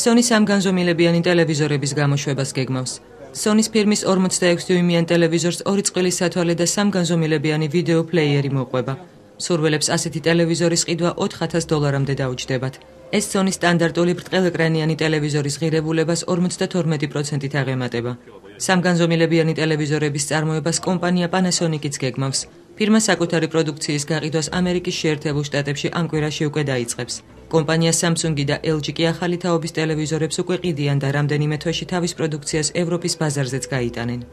Sony სამგანზომილებიანი ტელევიზორების გამოშვებას გეგმავს. Sony-ის ფირმის 46-იუმიან ტელევიზორს ორი წყვილი სათვალე და სამგანზომილებიანი ვიდეო პლეიერი მოყვება. სურველებს ასეთი ტელევიზორის ყიდვა 4000 დოლარამდე დაუჭდებათ. ეს Sony-ის სტანდარტული ბრტყელეკრანიანი ტელევიზორის ღირებულებას 52%-ით აღემატება. სამგანზომილებიანი ტელევიზორების წარმოებას კომპანია Panasonic-იც გეგმავს. ფირმა საკუთარი პროდუქციის გაყიდვას ამერიკის შეერთებულ შტატებში ამ კვირაში უკვე დაიწყებს. კომპანია Samsung-ი და LG კი ახალი თაობის ტელევიზორებს უკვე ყიდიან და რამდენიმე თვეში თავის პროდუქციას ევროპის ბაზარზეც გაიტანენ.